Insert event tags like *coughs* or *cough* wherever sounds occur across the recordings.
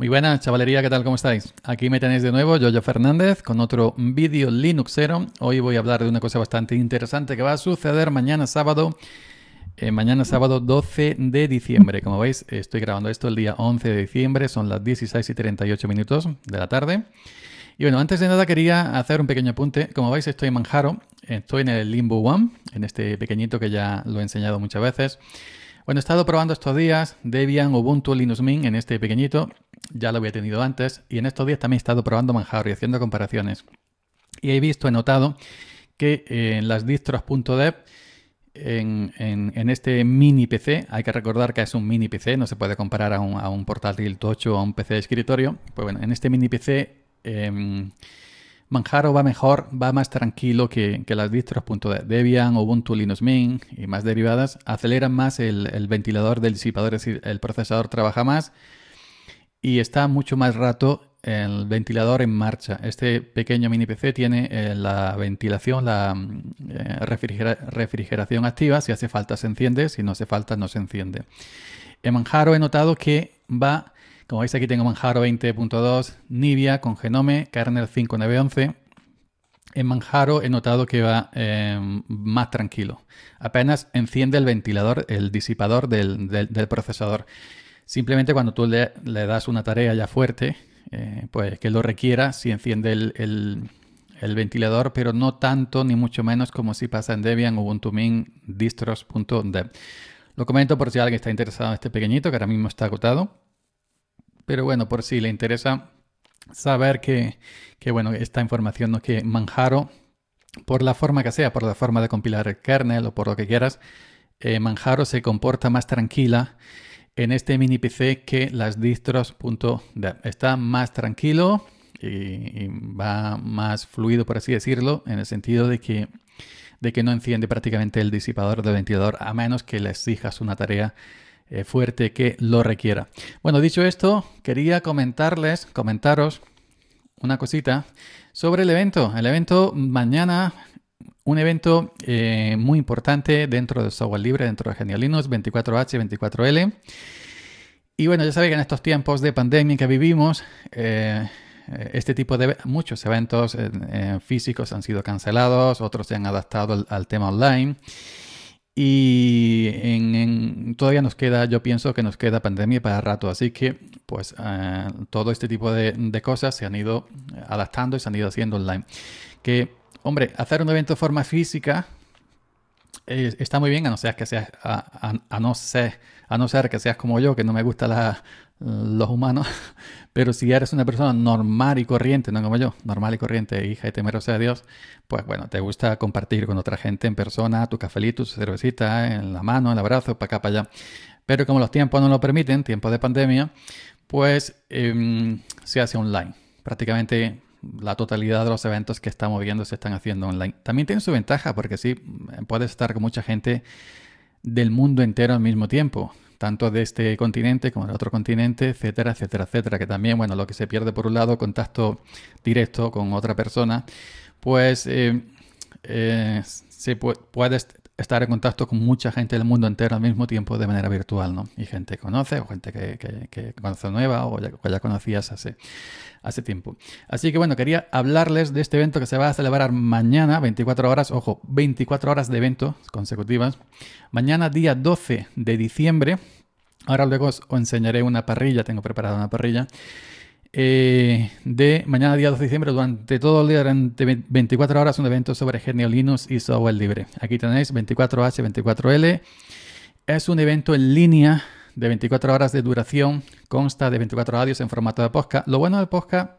Muy buenas, chavalería, ¿qué tal? ¿Cómo estáis? Aquí me tenéis de nuevo, Yoyo Fernández, con otro vídeo Linuxero. Hoy voy a hablar de una cosa bastante interesante que va a suceder mañana sábado, eh, mañana sábado 12 de diciembre. Como veis, estoy grabando esto el día 11 de diciembre, son las 16 y 38 minutos de la tarde. Y bueno, antes de nada quería hacer un pequeño apunte. Como veis, estoy en Manjaro, estoy en el Limbo One, en este pequeñito que ya lo he enseñado muchas veces. Bueno, he estado probando estos días Debian, Ubuntu, Linux Mint en este pequeñito ya lo había tenido antes, y en estos días también he estado probando Manjaro y haciendo comparaciones. Y he visto, he notado que eh, en las distros.dev, en, en, este mini PC, hay que recordar que es un mini PC, no se puede comparar a un, a un portátil tocho o a un PC de escritorio, pues bueno, en este mini PC... Em, Manjaro va mejor, va más tranquilo que, las distros.dev Debian, Ubuntu, Linux Mint y más derivadas. Aceleran más el, el ventilador del disipador, el procesador trabaja más y está mucho más rato el ventilador en marcha. Este pequeño mini PC tiene eh, la ventilación, la mm, eh, refrigeración activa. Si hace falta se enciende, si no hace falta no se enciende. En Manjaro he notado que va, como veis aquí tengo Manjaro 20.2, Nivia con Genome, Kernel 5911. En Manjaro he notado que va em, más tranquilo. Apenas enciende el ventilador, el disipador del procesador. Simplemente cuando tú le, das una tarea ya fuerte, eh, pues que lo requiera, si enciende el, ventilador, pero no tanto ni mucho menos como si pasa en Debian, Ubuntu Min, distros.dev. Lo comento por si alguien está interesado en este pequeñito, que ahora mismo está agotado. Pero bueno, por si le interesa saber que, bueno, esta información no es que Manjaro, por la forma que sea, por la forma de compilar el kernel o por lo que quieras, eh, Manjaro se comporta más tranquila en este mini PC que las distros.dev. Está más tranquilo y, va más fluido, por así decirlo, en el sentido de que, de que no enciende prácticamente el disipador del ventilador a menos que le exijas una tarea eh, fuerte que lo requiera. Bueno, dicho esto, quería comentarles, comentaros una cosita sobre el evento. El evento mañana un evento eh, muy importante dentro del software libre, dentro de genialinos 24H y 24L. Y bueno, ya sabéis que en estos tiempos de pandemia que vivimos, eh, este tipo de muchos eventos eh, físicos han sido cancelados, otros se han adaptado al, tema online. Y todavía nos queda, yo pienso que nos queda pandemia para rato, así que pues todo este tipo de, cosas se han ido adaptando y se han ido haciendo online. Que Hombre, hacer un evento de forma física eh, está muy bien, a no ser que seas, a, no ser, a no que seas como yo, que no me gustan los humanos. *laughs* Pero si eres una persona normal y corriente, no como yo, normal y corriente, hija y temerosa de Dios, pues bueno, te gusta compartir con otra gente en persona, tu cafelito, tu cervecita, en la mano, el abrazo, para acá, para allá. Pero como los tiempos no lo permiten, tiempos de pandemia, pues em, se hace online. Prácticamente la totalidad de los eventos que estamos viendo se están haciendo online. También tiene su ventaja porque sí, puedes estar con mucha gente del mundo entero al mismo tiempo, tanto de este continente como del otro continente, etcétera, etcétera, etcétera. Que también, bueno, lo que se pierde por un lado, contacto directo con otra persona, pues eh, eh, se puede... puedes estar en contacto con mucha gente del mundo entero al mismo tiempo de manera virtual, ¿no? Y gente que conoce o gente que, que, nueva o ya, ya, conocías hace, hace tiempo. Así que bueno, quería hablarles de este evento que se va a celebrar mañana, 24 horas, ojo, 24 horas de evento consecutivas. Mañana, día 12 de diciembre. Ahora luego os enseñaré una parrilla, tengo preparada una parrilla. Eh, de mañana día 2 de diciembre, durante todo el día, durante 24 horas, un evento sobre Genio Linux y software libre. Aquí tenéis 24H, 24L. Es un evento en línea de 24 horas de duración, consta de 24 audios en formato de posca Lo bueno de podcast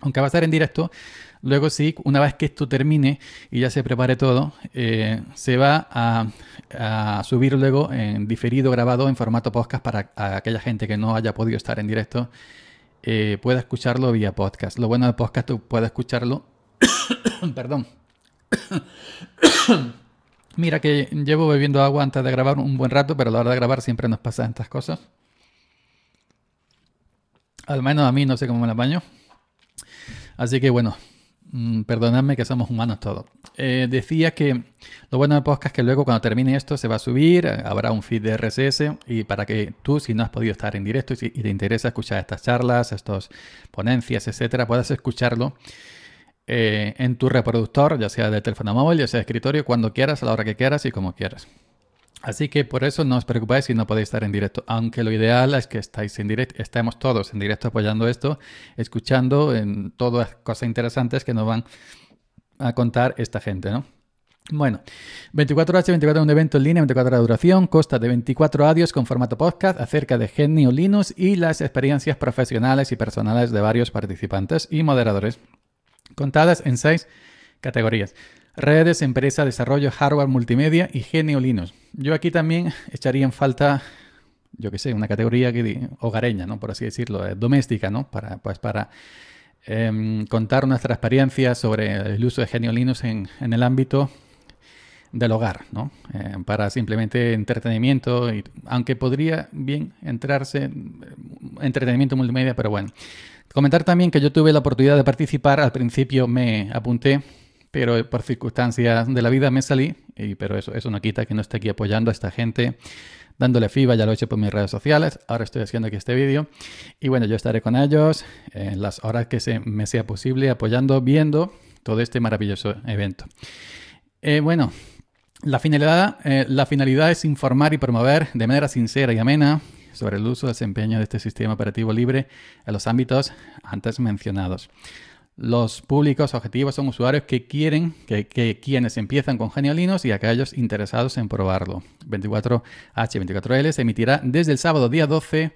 aunque va a estar en directo, luego sí, una vez que esto termine y ya se prepare todo, eh, se va a, subir luego en diferido, grabado, en formato podcast para aquella gente que no haya podido estar en directo, eh, pueda escucharlo vía podcast. Lo bueno del podcast, tú puedes escucharlo, *coughs* perdón. *coughs* Mira que llevo bebiendo agua antes de grabar un buen rato, pero a la hora de grabar siempre nos pasan estas cosas. Al menos a mí no sé cómo me la baño. Así que bueno, mm, perdonadme que somos humanos todos. Eh, decía que lo bueno del podcast es que luego cuando termine esto se va a subir, eh, habrá un feed de RSS y para que tú, si no has podido estar en directo y, te interesa escuchar estas charlas, estas ponencias, etcétera, puedas escucharlo eh, en tu reproductor, ya sea de teléfono móvil, ya sea de escritorio, cuando quieras, a la hora que quieras y como quieras. Así que por eso no os preocupéis si no podéis estar en directo, aunque lo ideal es que estáis en directo, estemos todos en directo apoyando esto, escuchando en todas cosas interesantes que nos van a contar esta gente, ¿no? Bueno, 24H, 24 un evento en línea, 24 horas de duración, costa de 24 adios con formato podcast acerca de Genio Linux y las experiencias profesionales y personales de varios participantes y moderadores, contadas en seis Categorías. Redes, empresa, desarrollo, hardware, multimedia y genio Linux. Yo aquí también echaría en falta, yo qué sé, una categoría que, hogareña, ¿no? Por así decirlo, eh, doméstica, ¿no? Para, pues para em, contar nuestra experiencia sobre el uso de genio en, en el ámbito del hogar, ¿no? Eh, para simplemente entretenimiento, y, aunque podría bien entrarse entretenimiento multimedia, pero bueno. Comentar también que yo tuve la oportunidad de participar, al principio me apunté pero por circunstancias de la vida me salí, y, pero eso, eso no quita que no esté aquí apoyando a esta gente, dándole FIBA, ya lo he hecho por mis redes sociales, ahora estoy haciendo aquí este vídeo, y bueno, yo estaré con ellos en las horas que se, me sea posible, apoyando, viendo todo este maravilloso evento. Eh, bueno, la finalidad, eh, la finalidad es informar y promover de manera sincera y amena sobre el uso y desempeño de este sistema operativo libre en los ámbitos antes mencionados. Los públicos objetivos son usuarios que quieren que, quienes empiezan con genialinos y aquellos interesados en probarlo. 24H24L se emitirá desde el sábado día 12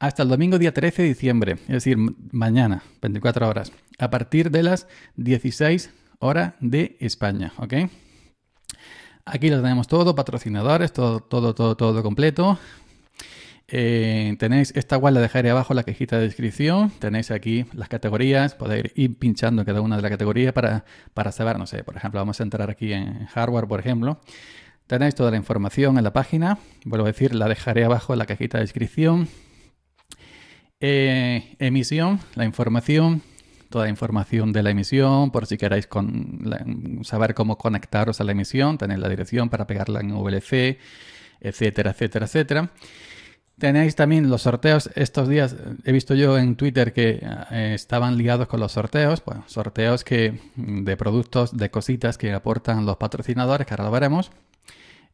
hasta el domingo día 13 de diciembre, es decir, mañana, 24 horas, a partir de las 16 horas de España, ¿ok? Aquí lo tenemos todo, patrocinadores, todo, todo, todo, todo completo. Eh, tenéis esta web, la dejaré abajo en la cajita de descripción. Tenéis aquí las categorías, podéis ir pinchando cada una de las categorías para, para saber, no sé, por ejemplo, vamos a entrar aquí en hardware, por ejemplo. Tenéis toda la información en la página. Vuelvo a decir, la dejaré abajo en la cajita de descripción. Eh, emisión, la información, toda la información de la emisión, por si queráis saber cómo conectaros a la emisión, tenéis la dirección para pegarla en VLC, etcétera, etcétera, etcétera. Tenéis también los sorteos. Estos días eh, he visto yo en Twitter que eh, estaban ligados con los sorteos. Bueno, sorteos que, mm, de productos, de cositas que aportan los patrocinadores, que ahora lo veremos.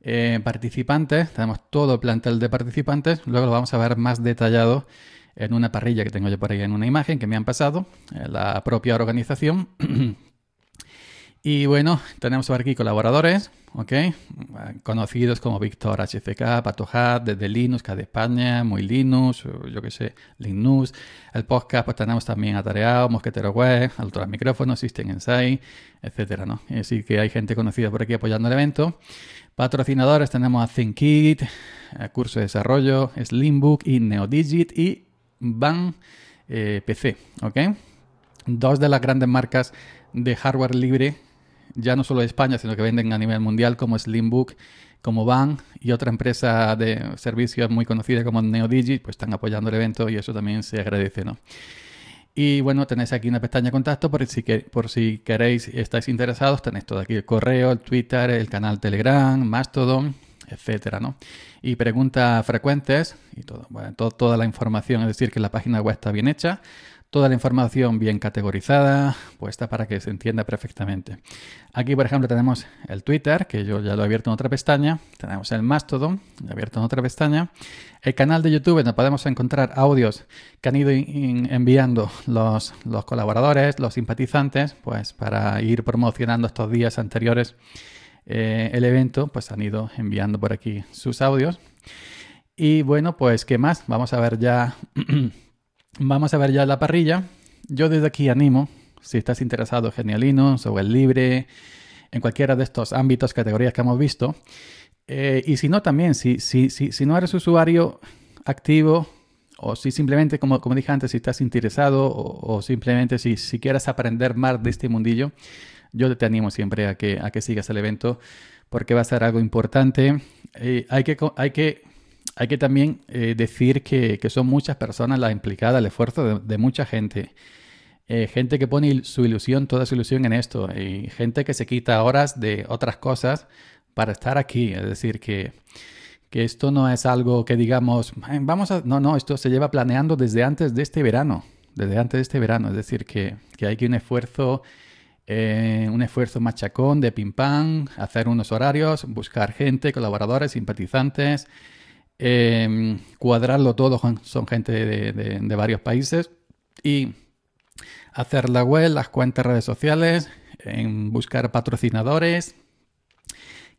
Eh, participantes, tenemos todo el plantel de participantes. Luego lo vamos a ver más detallado en una parrilla que tengo yo por ahí en una imagen que me han pasado, la propia organización. *clears throat* Y bueno, tenemos aquí colaboradores, ¿ok? Conocidos como Víctor HCK, patoja desde Linux, K España, Muy Linux, yo qué sé, Linux. El podcast, pues tenemos también Atareado, Mosquetero Web, Altura Micrófono, System Insight, etcétera, ¿no? Así que hay gente conocida por aquí apoyando el evento. Patrocinadores tenemos a ThinkKit, Curso de Desarrollo, Slimbook y NeoDigit y Van eh, PC, ¿ok? Dos de las grandes marcas de hardware libre ya no solo de España, sino que venden a nivel mundial como Slimbook, como Van y otra empresa de servicios muy conocida como NeoDigi, pues están apoyando el evento y eso también se agradece, ¿no? Y bueno, tenéis aquí una pestaña de contacto por si, que, por si queréis, estáis interesados, tenéis todo aquí el correo, el Twitter, el canal Telegram, Mastodon, etcétera, ¿no? Y preguntas frecuentes y todo, bueno, toda la información, es decir, que la página web está bien hecha toda la información bien categorizada, puesta para que se entienda perfectamente. Aquí, por ejemplo, tenemos el Twitter, que yo ya lo he abierto en otra pestaña. Tenemos el Mastodon, abierto en otra pestaña. El canal de YouTube, donde podemos encontrar audios que han ido enviando los, los colaboradores, los simpatizantes, pues para ir promocionando estos días anteriores eh, el evento, pues han ido enviando por aquí sus audios. Y bueno, pues, ¿qué más? Vamos a ver ya *clears throat* Vamos a ver ya la parrilla. Yo desde aquí animo, si estás interesado en Genialinos o el Libre, en cualquiera de estos ámbitos, categorías que hemos visto. Eh, y si no, también, si, si, si, si, no eres usuario activo o si simplemente, como, como dije antes, si estás interesado o, simplemente si, si quieres aprender más de este mundillo, yo te animo siempre a que, sigas el evento porque va a ser algo importante. Eh, hay, que, hay que hay que también eh, decir que, son muchas personas las implicadas, el esfuerzo de, mucha gente. Eh, gente que pone su ilusión, toda su ilusión en esto. Y gente que se quita horas de otras cosas para estar aquí. Es decir, que, esto no es algo que digamos, vamos a... No, no, esto se lleva planeando desde antes de este verano. Desde antes de este verano. Es decir, que, que hay que un esfuerzo... Eh, un esfuerzo machacón de pim pam, hacer unos horarios, buscar gente, colaboradores, simpatizantes, Em, cuadrarlo todo, son gente de, varios países, y hacer la web, las cuentas redes sociales, en buscar patrocinadores,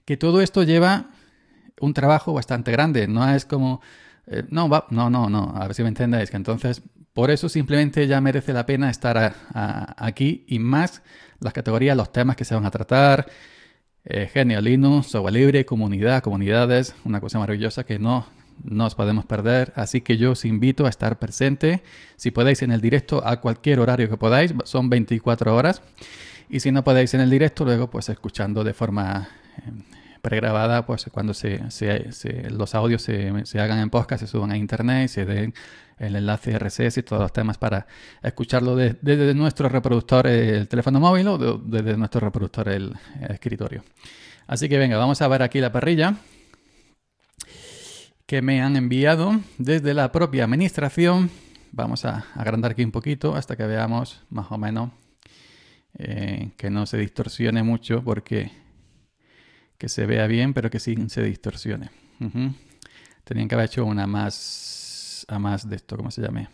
que todo esto lleva un trabajo bastante grande, no es como... Eh, no, no, no, no, a ver si me entendáis, que entonces por eso simplemente ya merece la pena estar aquí y más las categorías, los temas que se van a tratar, eh, genio, Linux, software libre, comunidad, comunidades, una cosa maravillosa que no nos podemos perder. Así que yo os invito a estar presente, si podéis, en el directo a cualquier horario que podáis, son 24 horas. Y si no podéis en el directo, luego pues escuchando de forma eh, pregrabada, pues cuando se, se, los audios se, hagan en podcast, se suban a internet se den el enlace RSS y todos los temas para escucharlo desde, nuestro reproductor, el teléfono móvil o desde nuestro reproductor, el, escritorio. Así que venga, vamos a ver aquí la parrilla que me han enviado desde la propia administración. Vamos a agrandar aquí un poquito hasta que veamos más o menos eh, que no se distorsione mucho porque que se vea bien, pero que sí se distorsione. Tenían que haber hecho una más a más de esto, ¿cómo se llame?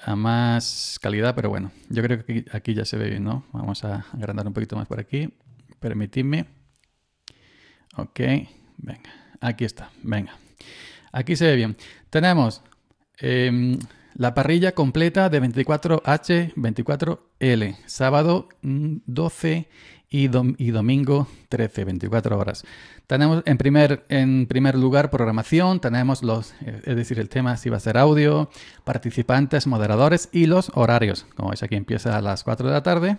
A más calidad, pero bueno, yo creo que aquí ya se ve bien, ¿no? Vamos a agrandar un poquito más por aquí. Permitidme. Ok, venga. Aquí está, venga. Aquí se ve bien. Tenemos em, la parrilla completa de 24H, 24L. Sábado 12 mm, y, domingo 13, 24 horas. Tenemos en primer, en primer lugar programación, tenemos los, eh, es decir, el tema si va a ser audio, participantes, moderadores y los horarios. Como veis aquí empieza a las 4 de la tarde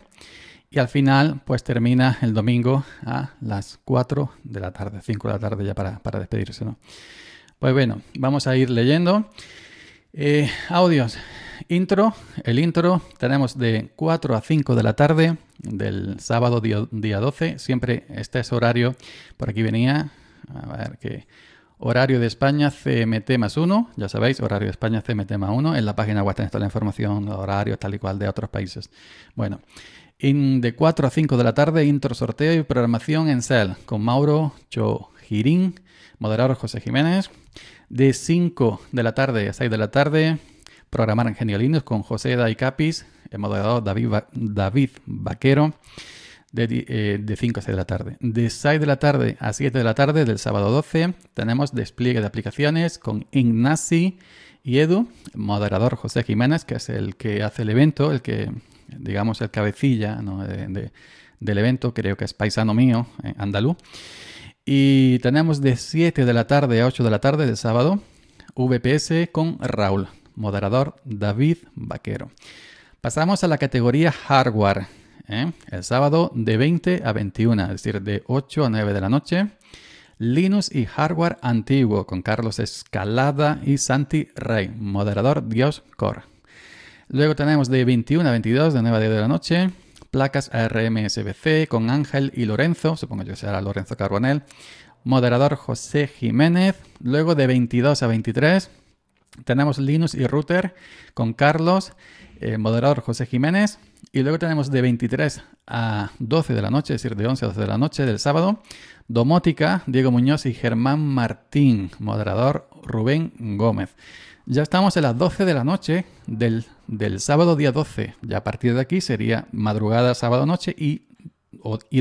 y al final pues termina el domingo a las 4 de la tarde, 5 de la tarde ya para, para despedirse. ¿no? Pues bueno, vamos a ir leyendo. Eh, audios. Intro, el intro tenemos de 4 a 5 de la tarde del sábado día 12. Siempre este es horario, por aquí venía, a ver qué. Horario de España CMT más 1, ya sabéis, horario de España CMT más 1. En la página web tenéis toda la información, horario tal y cual de otros países. Bueno, in de 4 a 5 de la tarde, intro, sorteo y programación en CEL, con Mauro Chojirín, moderador José Jiménez, de 5 de la tarde a 6 de la tarde. Programar en Genialinos con José Daicapis, el moderador David, David Vaquero, de, 5 eh, a 6 de la tarde. De 6 de la tarde a 7 de la tarde del sábado 12 tenemos despliegue de aplicaciones con Ignasi y Edu, moderador José Jiménez, que es el que hace el evento, el que, digamos, el cabecilla del evento, creo que es paisano mío, andalú. Eh, andaluz. Y tenemos de 7 de la tarde a 8 de la tarde de sábado, VPS con Raúl, moderador David Vaquero. Pasamos a la categoría hardware. ¿eh? El sábado de 20 a 21, es decir, de 8 a 9 de la noche. Linux y hardware antiguo con Carlos Escalada y Santi Rey, moderador Dios Core. Luego tenemos de 21 a 22, de 9 a 10 de la noche, placas ARMSBC con Ángel y Lorenzo, supongo yo que será Lorenzo Carbonell, moderador José Jiménez, luego de 22 a 23 tenemos Linux y Router con Carlos, eh, moderador José Jiménez, y luego tenemos de 23 a 12 de la noche, es decir, de 11 a 12 de la noche del sábado, Domótica, Diego Muñoz y Germán Martín, moderador Rubén Gómez. Ya estamos en las 12 de la noche del del sábado día 12. Ya a partir de aquí sería madrugada, sábado, noche y,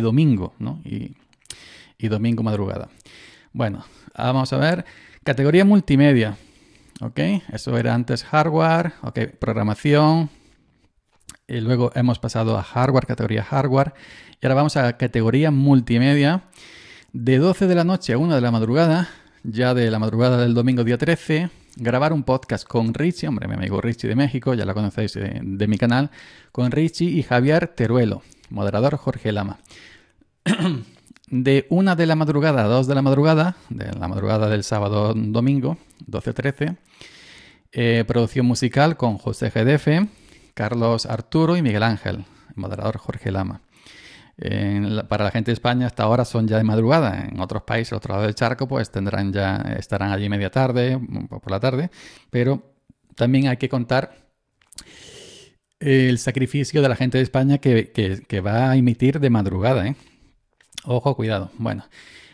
domingo, ¿no? Y, domingo madrugada. Bueno, vamos a ver. Categoría multimedia. ¿Ok? Eso era antes hardware. ¿Ok? Programación. Y luego hemos pasado a hardware, categoría hardware. Y ahora vamos a categoría multimedia. De 12 de la noche a 1 de la madrugada, ya de la madrugada del domingo día 13, grabar un podcast con Richie, hombre, mi amigo Richie de México, ya lo conocéis eh, de, mi canal, con Richie y Javier Teruelo, moderador Jorge Lama. *clears throat* de una de la madrugada a dos de la madrugada, de la madrugada del sábado domingo, 12-13, eh, producción musical con José GDF, Carlos Arturo y Miguel Ángel, moderador Jorge Lama para la gente de España hasta ahora son ya de madrugada. En otros países, al otro lado del charco, pues tendrán ya, estarán allí media tarde, mm, por la tarde. Pero también hay que contar el sacrificio de la gente de España que, va a emitir de madrugada. ¿eh? Ojo, cuidado. Bueno,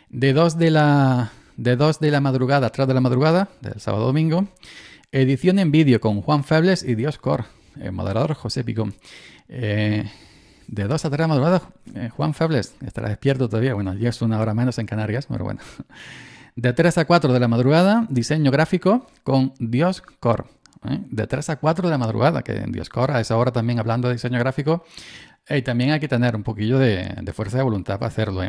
de 2 de la, de dos de la madrugada atrás de la madrugada, del sábado domingo, edición en vídeo con Juan Febles y Dios Cor, el moderador José Picón. Eh, de 2 a 3 de la madrugada, eh, Juan Febles estará despierto todavía. Bueno, ya es una hora menos en Canarias, pero bueno. De 3 a 4 de la madrugada, diseño gráfico con Dios Core. ¿eh? De 3 a 4 de la madrugada, que en Dios Core a esa hora también hablando de diseño gráfico. Eh, y también hay que tener un poquillo de, fuerza de voluntad para hacerlo.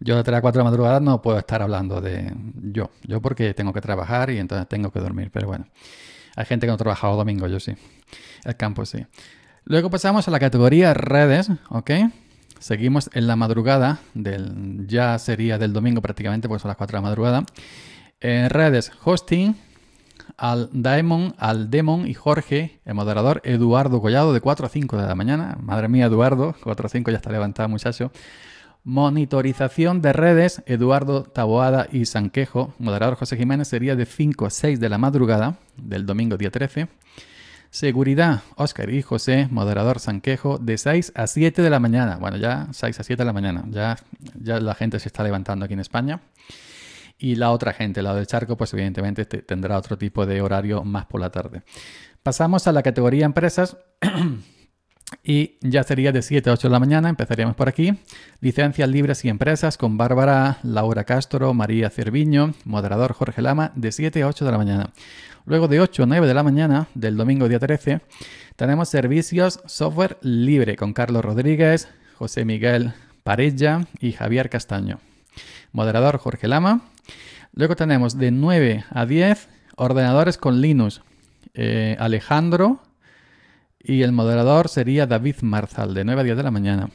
Yo de 3 a 4 de la madrugada no puedo estar hablando de yo. Yo porque tengo que trabajar y entonces tengo que dormir, pero bueno. Hay gente que no trabaja los domingo, yo sí. El campo sí. Luego pasamos a la categoría redes, ¿ok? Seguimos en la madrugada, del, ya sería del domingo prácticamente, pues son las 4 de la madrugada. En redes, hosting, al Daemon, al Demon y Jorge, el moderador Eduardo Collado, de 4 a 5 de la mañana. Madre mía, Eduardo, 4 a 5 ya está levantado, muchacho. Monitorización de redes, Eduardo Taboada y Sanquejo. Moderador José Jiménez sería de 5 a 6 de la madrugada del domingo día 13. Seguridad, Oscar y José, moderador Sanquejo, de 6 a 7 de la mañana. Bueno, ya 6 a 7 de la mañana, ya, ya la gente se está levantando aquí en España. Y la otra gente, el lado del charco, pues evidentemente tendrá otro tipo de horario más por la tarde. Pasamos a la categoría empresas. *clears throat* Y ya sería de 7 a 8 de la mañana, empezaríamos por aquí. Licencias libres y empresas con Bárbara, Laura Castro, María Cerviño, moderador Jorge Lama, de 7 a 8 de la mañana. Luego de 8 a 9 de la mañana del domingo día 13 tenemos servicios software libre con Carlos Rodríguez, José Miguel Parella y Javier Castaño. Moderador Jorge Lama. Luego tenemos de 9 a 10 ordenadores con Linux. Eh, Alejandro y el moderador sería David Marzal de 9 a 10 de la mañana.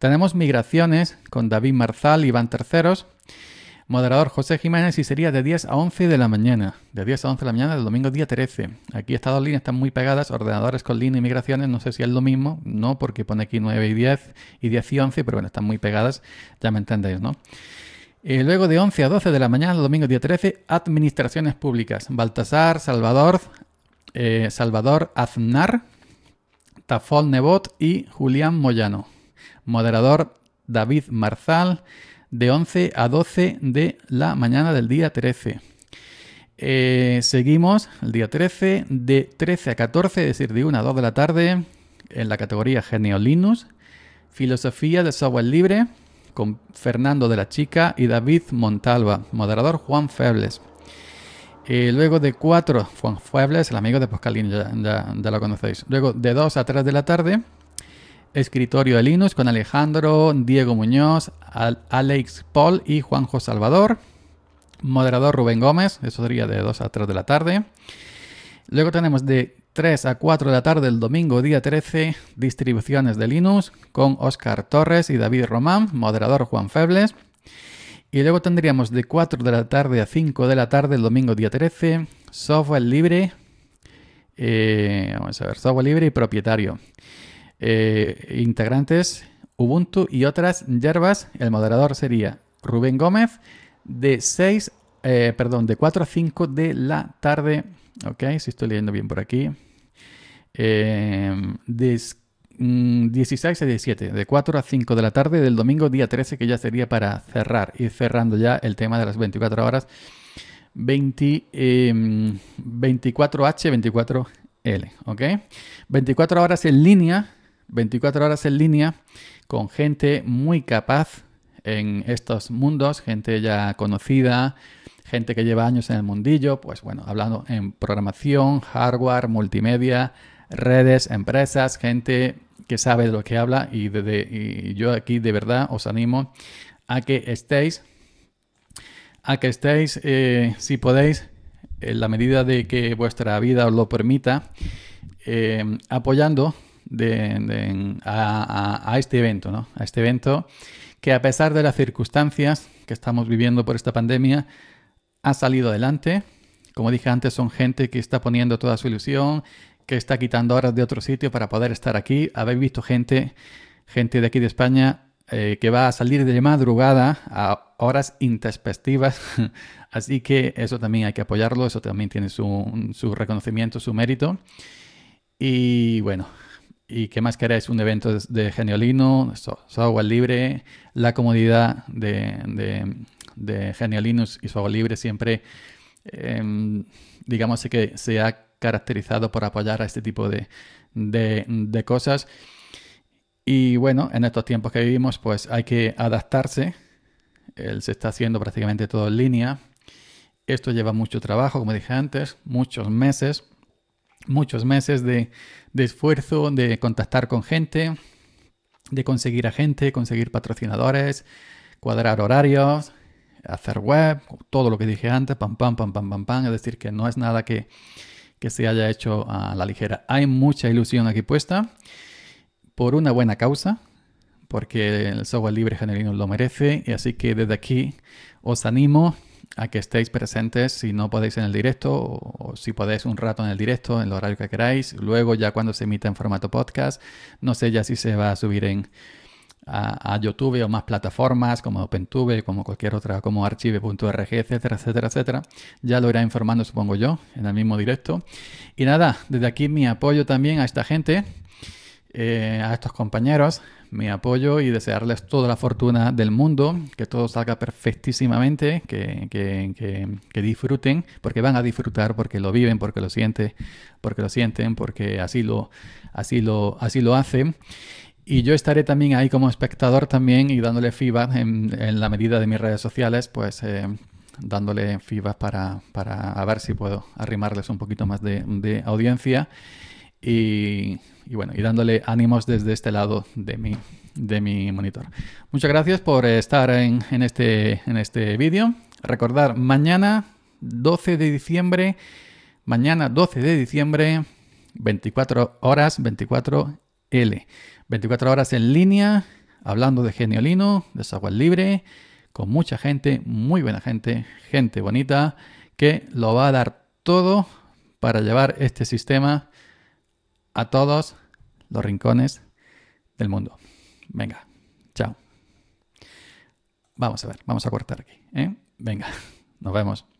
Tenemos migraciones con David Marzal, Iván Terceros Moderador José Jiménez y sería de 10 a 11 de la mañana. De 10 a 11 de la mañana del domingo día 13. Aquí estas dos líneas están muy pegadas, ordenadores con línea y migraciones, no sé si es lo mismo, no, porque pone aquí 9 y 10 y 10 y 11, pero bueno, están muy pegadas, ya me entendéis, ¿no? Eh, luego de 11 a 12 de la mañana, el domingo día 13, administraciones públicas. Baltasar, Salvador, eh, Salvador Aznar, Tafol Nebot y Julián Moyano. Moderador David Marzal, de 11 a 12 de la mañana del día 13. Eh, seguimos el día 13, de 13 a 14, es decir, de 1 a 2 de la tarde, en la categoría Genio Linux, Filosofía del Software Libre, con Fernando de la Chica y David Montalva, moderador Juan Febles. Eh, luego de 4, Juan Febles, el amigo de Pascalín, ya, lo conocéis. Luego de 2 a 3 de la tarde, escritorio de Linux con Alejandro, Diego Muñoz, Alex Paul y Juanjo Salvador. Moderador Rubén Gómez, eso sería de 2 a 3 de la tarde. Luego tenemos de 3 a 4 de la tarde el domingo día 13, distribuciones de Linux con Oscar Torres y David Román, moderador Juan Febles. Y luego tendríamos de 4 de la tarde a 5 de la tarde el domingo día 13, software libre. Eh, vamos a ver, software libre y propietario. Eh, integrantes Ubuntu y otras yerbas. El moderador sería Rubén Gómez de 6, eh, perdón, de 4 a 5 de la tarde. Ok, si estoy leyendo bien por aquí. Eh, de 16 mm, a 17, de 4 a 5 de la tarde del domingo día 13, que ya sería para cerrar, y cerrando ya el tema de las 24 horas 20, 24H, 24L, ¿ok? 24 horas en línea 24 horas en línea con gente muy capaz en estos mundos, gente ya conocida, gente que lleva años en el mundillo, pues bueno, hablando en programación, hardware, multimedia, redes, empresas, gente que sabe de lo que habla y, yo aquí de verdad os animo a que estéis, a que estéis, eh, si podéis, en la medida de que vuestra vida os lo permita, eh, apoyando de, a, este evento, ¿no? A este evento que a pesar de las circunstancias que estamos viviendo por esta pandemia, ha salido adelante. Como dije antes, son gente que está poniendo toda su ilusión, que está quitando horas de otro sitio para poder estar aquí. Habéis visto gente, gente de aquí de España, eh, que va a salir de madrugada a horas introspectivas. *laughs* Así que eso también hay que apoyarlo, eso también tiene su reconocimiento, su mérito. Y bueno, ¿Y qué más queréis? Un evento de Geniolino, software libre, la comodidad de, de, de su y software libre siempre, em, digamos que se ha caracterizado por apoyar a este tipo de, de cosas. Y bueno, en estos tiempos que vivimos, pues hay que adaptarse. Él se está haciendo prácticamente todo en línea. Esto lleva mucho trabajo, como dije antes, muchos meses muchos meses de, esfuerzo, de contactar con gente, de conseguir a gente, conseguir patrocinadores, cuadrar horarios, hacer web, todo lo que dije antes, pam, pam, pam, pam, pam, pam. Es decir, que no es nada que, que se haya hecho a la ligera. Hay mucha ilusión aquí puesta por una buena causa, porque el software libre generino lo merece. Y así que desde aquí os animo a que estéis presentes si no podéis en el directo o, si podéis un rato en el directo, en el horario que queráis. Luego ya cuando se emita en formato podcast, no sé ya si se va a subir en a, YouTube o más plataformas como OpenTube, como cualquier otra, como archive.org, etcétera, etcétera, etcétera. Ya lo irá informando, supongo yo, en el mismo directo. Y nada, desde aquí mi apoyo también a esta gente, eh, a estos compañeros, mi apoyo y desearles toda la fortuna del mundo, que todo salga perfectísimamente, que, disfruten, porque van a disfrutar, porque lo viven, porque lo sienten, porque lo sienten, porque así lo, así lo, así lo hacen. Y yo estaré también ahí como espectador también y dándole feedback en, la medida de mis redes sociales, pues eh, dándole feedback para, ver si puedo arrimarles un poquito más de, de audiencia. Y y bueno, y dándole ánimos desde este lado de mi, de mi monitor. Muchas gracias por estar en, este, en este vídeo. Recordar, mañana 12 de diciembre, mañana 12 de diciembre, 24 horas, 24L. 24 horas en línea, hablando de Geniolino, de software libre, con mucha gente, muy buena gente, gente bonita, que lo va a dar todo para llevar este sistema a todos los rincones del mundo. Venga, chao. Vamos a ver, vamos a cortar aquí. ¿eh? Venga, *laughs* nos vemos.